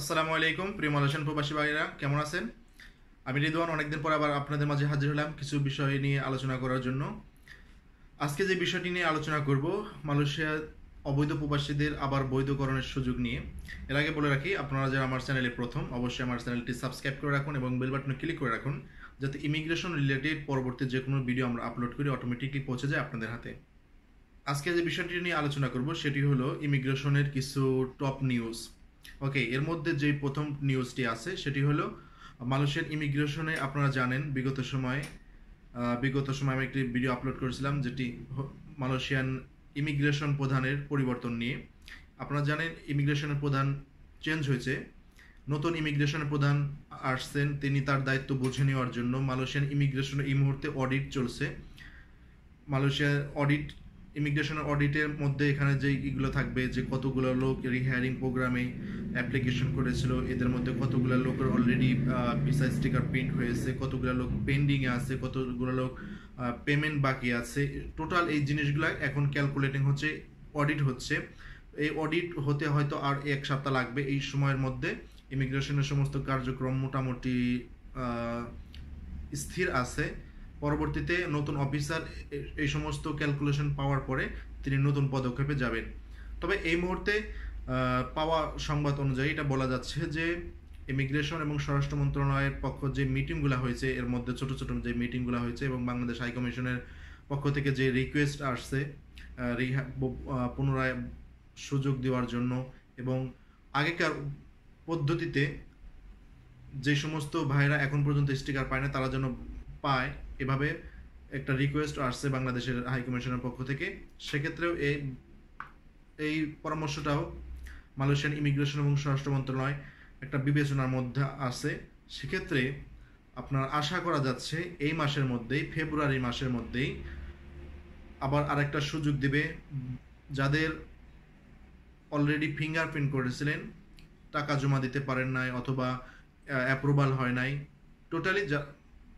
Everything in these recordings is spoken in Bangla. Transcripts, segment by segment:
আসসালামু আলাইকুম প্রিয় মালয়েশিয়ান প্রবাসী ভাইরা কেমন আছেন আমি রিদওয়ান অনেকদিন পর আবার আপনাদের মাঝে হাজির হলাম কিছু বিষয় নিয়ে আলোচনা করার জন্য আজকে যে বিষয়টি নিয়ে আলোচনা করব মালয়েশিয়া অবৈধ প্রবাসীদের আবার বৈধকরণের সুযোগ নিয়ে এর আগে বলে রাখি আপনারা যারা আমার চ্যানেলে প্রথম অবশ্যই আমার চ্যানেলটি সাবস্ক্রাইব করে রাখুন এবং বেল বাটনে ক্লিক করে রাখুন যাতে ইমিগ্রেশন রিলেটেড পরবর্তী যে কোনো ভিডিও আমরা আপলোড করি অটোমেটিকলি পৌঁছে যায় আপনাদের হাতে আজকে যে বিষয়টি নিয়ে আলোচনা করব সেটি হলো ইমিগ্রেশনের কিছু টপ নিউজ ওকে এর মধ্যে যে প্রথম নিউজটি আছে সেটি হলো মালয়েশিয়ান ইমিগ্রেশনে আপনারা জানেন বিগত সময়ে বিগত সময় আমি একটি ভিডিও আপলোড করেছিলাম যেটি মালয়েশিয়ান ইমিগ্রেশন প্রধানের পরিবর্তন নিয়ে আপনারা জানেন ইমিগ্রেশনের প্রধান চেঞ্জ হয়েছে নতুন ইমিগ্রেশনের প্রধান আসছেন তিনি তার দায়িত্ব বুঝে নেওয়ার জন্য মালয়েশিয়ান ইমিগ্রেশনের এই মুহূর্তে অডিট চলছে মালয়েশিয়ার অডিট ইমিগ্রেশন অডিটের মধ্যে এখানে যে ইগুলো থাকবে যে কতগুলো লোক রিহায়ারিং প্রোগ্রামে অ্যাপ্লিকেশন করেছিল এদের মধ্যে কতগুলো লোকের অলরেডি ভিসা স্টিকার প্রিন্ট হয়েছে কতগুলো লোক পেন্ডিংয়ে আছে কতগুলো লোক পেমেন্ট বাকি আছে টোটাল এই জিনিসগুলো এখন ক্যালকুলেটিং হচ্ছে অডিট হচ্ছে এই অডিট হতে হয়তো আর এক সপ্তাহ লাগবে এই সময়ের মধ্যে ইমিগ্রেশনের সমস্ত কার্যক্রম মোটামুটি স্থির আছে পরবর্তীতে নতুন অফিসার এই সমস্ত ক্যালকুলেশন পাওয়ার পরে তিনি নতুন পদক্ষেপে যাবেন তবে এই মুহূর্তে পাওয়া সংবাদ অনুযায়ী এটা বলা যাচ্ছে যে ইমিগ্রেশন এবং স্বরাষ্ট্র মন্ত্রণালয়ের পক্ষ যে মিটিংগুলো হয়েছে এর মধ্যে ছোট ছোট যে মিটিংগুলো হয়েছে এবং বাংলাদেশ হাইকমিশনের পক্ষ থেকে যে রিকোয়েস্ট আসছে পুনরায় সুযোগ দেওয়ার জন্য এবং আগেকার পদ্ধতিতে যে সমস্ত ভাইরা এখন পর্যন্ত স্টিকার পায় না তারা যেন পায় এভাবে একটা রিকোয়েস্ট আসছে বাংলাদেশের হাই কমিশনের পক্ষ থেকে সেক্ষেত্রেও এই এই পরামর্শটাও মালয়েশিয়ান ইমিগ্রেশন এবং স্বরাষ্ট্র মন্ত্রণালয় একটা বিবেচনার মধ্যে আছে সেক্ষেত্রে আপনার আশা করা যাচ্ছে এই মাসের মধ্যেই ফেব্রুয়ারি মাসের মধ্যেই আবার আরেকটা সুযোগ দেবে যাদের অলরেডি ফিঙ্গারপ্রিন্ট করেছিলেন টাকা জমা দিতে পারেন নাই অথবা অ্যাপ্রুভাল হয় নাই টোটালি যা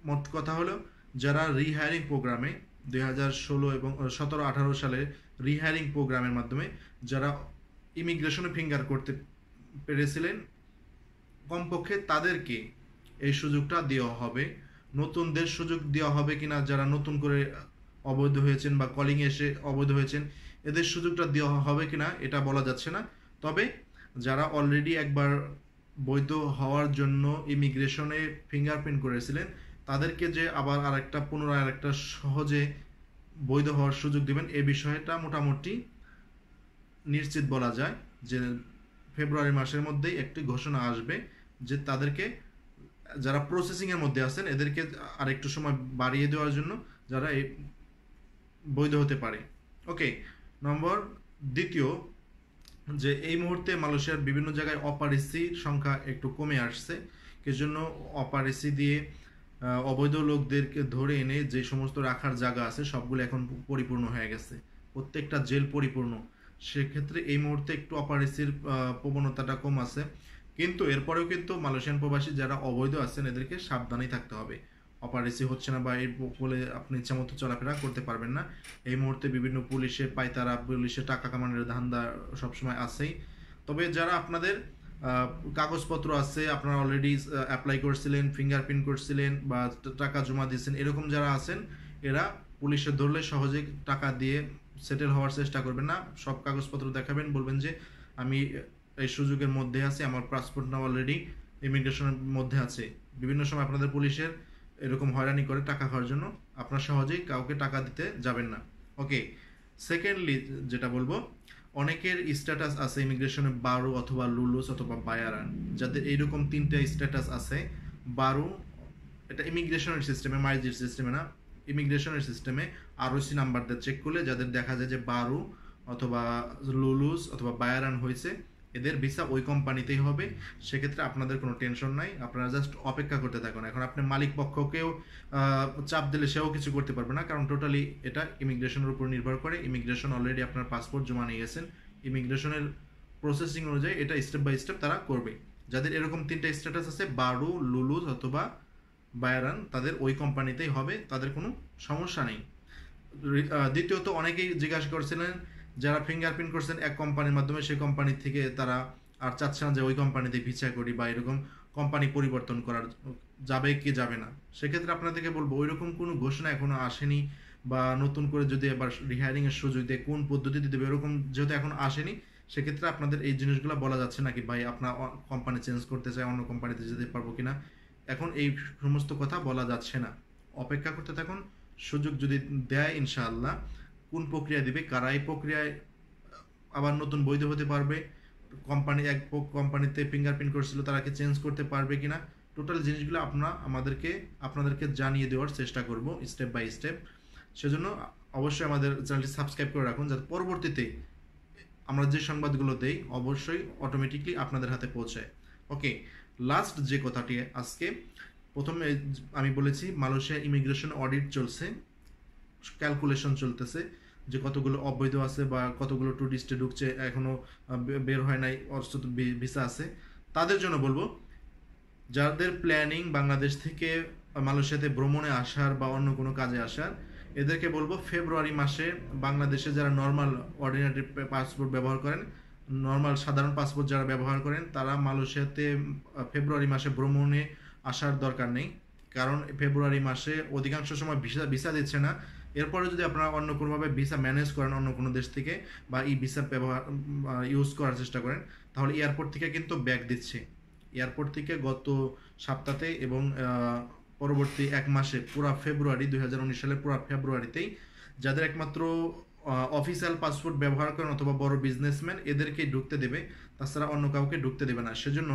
মোট কথা হলো যারা রিহায়ারিং প্রোগ্রামে দুই হাজার ষোলো এবং সতেরো আঠারো সালে রিহায়ারিং প্রোগ্রামের মাধ্যমে যারা ইমিগ্রেশনে ফিঙ্গার করতে পেরেছিলেন কমপক্ষে তাদেরকে এই সুযোগটা দেওয়া হবে নতুনদের সুযোগ দেওয়া হবে কিনা যারা নতুন করে অবৈধ হয়েছেন বা কলিং এসে অবৈধ হয়েছেন এদের সুযোগটা দেওয়া হবে কিনা এটা বলা যাচ্ছে না তবে যারা অলরেডি একবার বৈধ হওয়ার জন্য ইমিগ্রেশনে ফিঙ্গারপ্রিন্ট করেছিলেন তাদেরকে যে আবার আরেকটা পুনরায় আরেকটা সহজে বৈধ হওয়ার সুযোগ দেবেন এ বিষয়টা মোটামুটি নিশ্চিত বলা যায় যে ফেব্রুয়ারি মাসের মধ্যেই একটি ঘোষণা আসবে যে তাদেরকে যারা প্রসেসিংয়ের মধ্যে আছেন এদেরকে আরেকটু সময় বাড়িয়ে দেওয়ার জন্য যারা এই বৈধ হতে পারে ওকে নম্বর দ্বিতীয় যে এই মুহূর্তে মালয়েশিয়ার বিভিন্ন জায়গায় অপারেসির সংখ্যা একটু কমে আসছে জন্য অপারেসি দিয়ে অবৈধ লোকদেরকে ধরে এনে যে সমস্ত রাখার জায়গা আছে সবগুলো এখন পরিপূর্ণ হয়ে গেছে প্রত্যেকটা জেল পরিপূর্ণ সেক্ষেত্রে এই মুহূর্তে একটু অপারেসির প্রবণতাটা কম আছে কিন্তু এরপরেও কিন্তু মালয়েশিয়ান প্রবাসী যারা অবৈধ আছেন এদেরকে সাবধানেই থাকতে হবে অপারেসি হচ্ছে না বা এই বলে আপনি ইচ্ছামতো চলাফেরা করতে পারবেন না এই মুহূর্তে বিভিন্ন পুলিশের পায়তারা পুলিশের টাকা কামানের ধান্দা সবসময় আছেই তবে যারা আপনাদের কাগজপত্র আছে আপনারা অলরেডি অ্যাপ্লাই করছিলেন ফিঙ্গারপ্রিন্ট করছিলেন বা টাকা জমা দিয়েছেন এরকম যারা আছেন এরা পুলিশে ধরলে সহজে টাকা দিয়ে সেটেল হওয়ার চেষ্টা করবেন না সব কাগজপত্র দেখাবেন বলবেন যে আমি এই সুযোগের মধ্যে আছি আমার পাসপোর্ট না অলরেডি ইমিগ্রেশনের মধ্যে আছে বিভিন্ন সময় আপনাদের পুলিশের এরকম হয়রানি করে টাকা খাওয়ার জন্য আপনার সহজেই কাউকে টাকা দিতে যাবেন না ওকে সেকেন্ডলি যেটা বলবো অনেকের স্ট্যাটাস আছে ইমিগ্রেশনে বারো অথবা লুলুস অথবা বায়ারান যাদের এইরকম তিনটা স্ট্যাটাস আছে বারো এটা ইমিগ্রেশনের সিস্টেমে মাইজির সিস্টেমে না ইমিগ্রেশনের সিস্টেমে আরওসি নাম্বার দেয় চেক করলে যাদের দেখা যায় যে বারো অথবা লুলুস অথবা বায়ারান হয়েছে এদের ভিসা ওই কোম্পানিতেই হবে সেক্ষেত্রে আপনাদের কোনো টেনশন নাই আপনারা জাস্ট অপেক্ষা করতে থাকুন এখন আপনি মালিক পক্ষকেও চাপ দিলে সেও কিছু করতে পারবে না কারণ টোটালি এটা ইমিগ্রেশনের উপর নির্ভর করে ইমিগ্রেশন অলরেডি আপনার পাসপোর্ট জমা নিয়ে গেছেন ইমিগ্রেশনের প্রসেসিং অনুযায়ী এটা স্টেপ বাই স্টেপ তারা করবে যাদের এরকম তিনটা স্ট্যাটাস আছে বারু লুলুজ অথবা বায়ারান তাদের ওই কোম্পানিতেই হবে তাদের কোনো সমস্যা নেই দ্বিতীয়ত অনেকেই জিজ্ঞাসা করছিলেন যারা ফিঙ্গারপ্রিন্ট করছেন এক কোম্পানির মাধ্যমে সেই কোম্পানি থেকে তারা আর চাচ্ছে না যে ওই কোম্পানিতে ভিচা করি বা এরকম কোম্পানি পরিবর্তন করার যাবে কি যাবে না সেক্ষেত্রে আপনাদেরকে বলবো ওই রকম কোনো ঘোষণা এখনও আসেনি বা নতুন করে যদি এবার রিহায়ারিংয়ের সুযোগ দেয় কোন পদ্ধতিতে দেবে এরকম যেহেতু এখন আসেনি সেক্ষেত্রে আপনাদের এই জিনিসগুলো বলা যাচ্ছে নাকি ভাই আপনার কোম্পানি চেঞ্জ করতে চাই অন্য কোম্পানিতে যেতে পারবো কি না এখন এই সমস্ত কথা বলা যাচ্ছে না অপেক্ষা করতে থাকুন সুযোগ যদি দেয় ইনশাআল্লাহ কোন প্রক্রিয়া দিবে কারা এই প্রক্রিয়ায় আবার নতুন বৈধ হতে পারবে কোম্পানি এক কোম্পানিতে ফিঙ্গারপ্রিন্ট করেছিল তারা কি চেঞ্জ করতে পারবে কিনা টোটাল জিনিসগুলো আপনারা আমাদেরকে আপনাদেরকে জানিয়ে দেওয়ার চেষ্টা করব স্টেপ বাই স্টেপ সেজন্য অবশ্যই আমাদের চ্যানেলটি সাবস্ক্রাইব করে রাখুন যাতে পরবর্তীতে আমরা যে সংবাদগুলো দেই অবশ্যই অটোমেটিকলি আপনাদের হাতে পৌঁছায় ওকে লাস্ট যে কথাটি আজকে প্রথমে আমি বলেছি মালয়েশিয়া ইমিগ্রেশন অডিট চলছে ক্যালকুলেশন চলতেছে যে কতগুলো অবৈধ আছে বা কতগুলো ট্যুরিস্টে ঢুকছে এখনও বের হয় নাই অর্থাৎ ভিসা আছে তাদের জন্য বলবো যাদের প্ল্যানিং বাংলাদেশ থেকে মালয়েশিয়াতে ভ্রমণে আসার বা অন্য কোনো কাজে আসার এদেরকে বলবো ফেব্রুয়ারি মাসে বাংলাদেশে যারা নর্মাল অর্ডিনারি পাসপোর্ট ব্যবহার করেন নর্মাল সাধারণ পাসপোর্ট যারা ব্যবহার করেন তারা মালয়েশিয়াতে ফেব্রুয়ারি মাসে ভ্রমণে আসার দরকার নেই কারণ ফেব্রুয়ারি মাসে অধিকাংশ সময় ভিসা ভিসা দিচ্ছে না এরপরে যদি আপনারা অন্য কোনোভাবে ভিসা ম্যানেজ করেন অন্য কোনো দেশ থেকে বা ই ভিসা ব্যবহার ইউজ করার চেষ্টা করেন তাহলে এয়ারপোর্ট থেকে কিন্তু ব্যাগ দিচ্ছে এয়ারপোর্ট থেকে গত সপ্তাহে এবং পরবর্তী এক মাসে পুরা ফেব্রুয়ারি দুই সালে পুরা ফেব্রুয়ারিতেই যাদের একমাত্র অফিসিয়াল পাসপোর্ট ব্যবহার করেন অথবা বড় বিজনেসম্যান এদেরকে ঢুকতে দেবে তাছাড়া অন্য কাউকে ঢুকতে দেবে না সেজন্য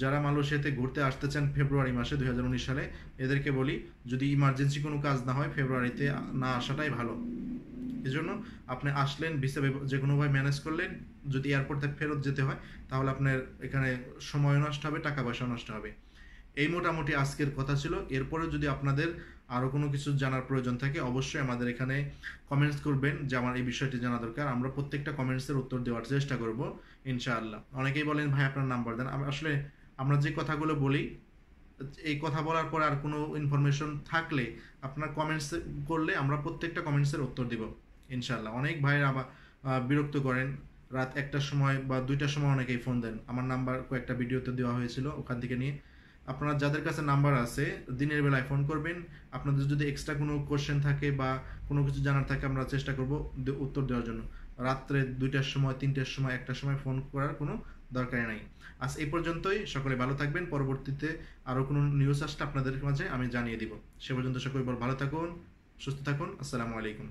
যারা মালয়েশিয়াতে ঘুরতে আসতে চান ফেব্রুয়ারি মাসে দুই সালে এদেরকে বলি যদি ইমার্জেন্সি কোনো কাজ না হয় ফেব্রুয়ারিতে না আসাটাই ভালো এজন্য আপনি আসলেন ভিসা যে কোনোভাবে ম্যানেজ করলেন যদি এয়ারপোর্টে ফেরত যেতে হয় তাহলে আপনার এখানে সময় নষ্ট হবে টাকা পয়সা নষ্ট হবে এই মোটামুটি আজকের কথা ছিল এরপরে যদি আপনাদের আরও কোনো কিছু জানার প্রয়োজন থাকে অবশ্যই আমাদের এখানে কমেন্টস করবেন যে আমার এই বিষয়টি জানা দরকার আমরা প্রত্যেকটা কমেন্টসের উত্তর দেওয়ার চেষ্টা করব ইনশাআল্লাহ অনেকেই বলেন ভাই আপনার নাম্বার দেন আসলে আমরা যে কথাগুলো বলি এই কথা বলার পর আর কোনো ইনফরমেশন থাকলে আপনার কমেন্টস করলে আমরা প্রত্যেকটা কমেন্টসের উত্তর দিব ইনশাল্লাহ অনেক ভাইয়ের আবার বিরক্ত করেন রাত একটার সময় বা দুইটার সময় অনেকেই ফোন দেন আমার নাম্বার কয়েকটা ভিডিওতে দেওয়া হয়েছিল ওখান থেকে নিয়ে আপনারা যাদের কাছে নাম্বার আছে দিনের বেলায় ফোন করবেন আপনাদের যদি এক্সট্রা কোনো কোশ্চেন থাকে বা কোনো কিছু জানার থাকে আমরা চেষ্টা করব উত্তর দেওয়ার জন্য রাত্রে দুইটার সময় তিনটার সময় একটার সময় ফোন করার কোনো দরকারে নাই আজ এই পর্যন্তই সকলে ভালো থাকবেন পরবর্তীতে আরও কোনো নিউজ আসলে আপনাদের মাঝে আমি জানিয়ে দিব সে পর্যন্ত সকলে ভালো থাকুন সুস্থ থাকুন আসসালামু আলাইকুম